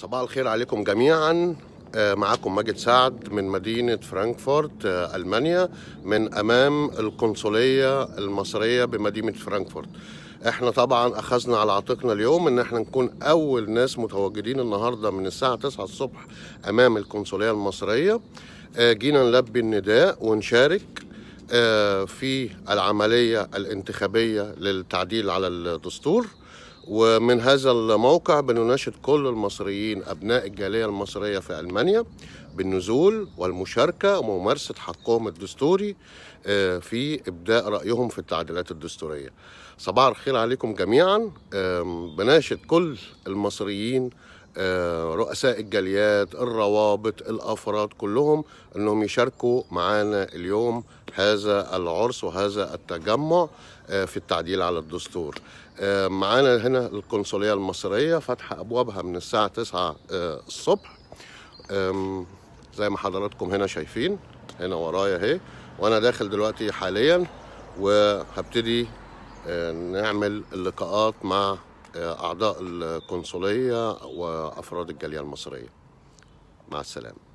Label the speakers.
Speaker 1: صباح الخير عليكم جميعا آه، معكم ماجد سعد من مدينة فرانكفورت آه، ألمانيا من أمام القنصلية المصرية بمدينة فرانكفورت احنا طبعا اخذنا على عاتقنا اليوم ان احنا نكون اول ناس متواجدين النهارده من الساعه 9 الصبح امام القنصليه المصريه آه، جينا نلبي النداء ونشارك في العمليه الانتخابيه للتعديل على الدستور ومن هذا الموقع بنناشد كل المصريين أبناء الجالية المصرية في ألمانيا بالنزول والمشاركة وممارسة حقهم الدستوري آه، في إبداء رأيهم في التعديلات الدستورية صباح الخير عليكم جميعا بناشد كل المصريين آه، رؤساء الجاليات الروابط الافراد كلهم انهم يشاركوا معانا اليوم هذا العرس وهذا التجمع آه، في التعديل على الدستور آه، معانا هنا القنصليه المصريه فاتحه ابوابها من الساعه 9 الصبح زي ما حضراتكم هنا شايفين هنا ورايا اهي وانا داخل دلوقتي حاليا وهبتدي نعمل اللقاءات مع أعضاء القنصلية وأفراد الجالية المصرية مع السلامة